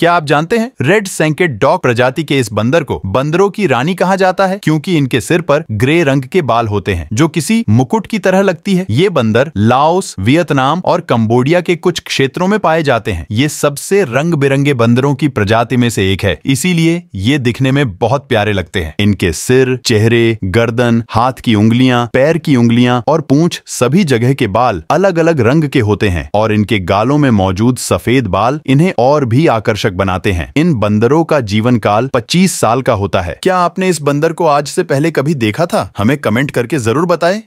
क्या आप जानते हैं रेड सेंकेट डॉग प्रजाति के इस बंदर को बंदरों की रानी कहा जाता है क्योंकि इनके सिर पर ग्रे रंग के बाल होते हैं जो किसी मुकुट की तरह लगती है ये बंदर लाओस वियतनाम और कम्बोडिया के कुछ क्षेत्रों में पाए जाते हैं ये सबसे रंग बिरंगे बंदरों की प्रजाति में से एक है इसीलिए ये दिखने में बहुत प्यारे लगते हैं इनके सिर चेहरे गर्दन हाथ की उंगलियां पैर की उंगलियां और पूछ सभी जगह के बाल अलग अलग रंग के होते हैं और इनके गालों में मौजूद सफेद बाल इन्हें और भी आकर्षक आकर्षक बनाते हैं इन बंदरों का जीवन काल पच्चीस साल का होता है क्या आपने इस बंदर को आज से पहले कभी देखा था हमें कमेंट करके जरूर बताए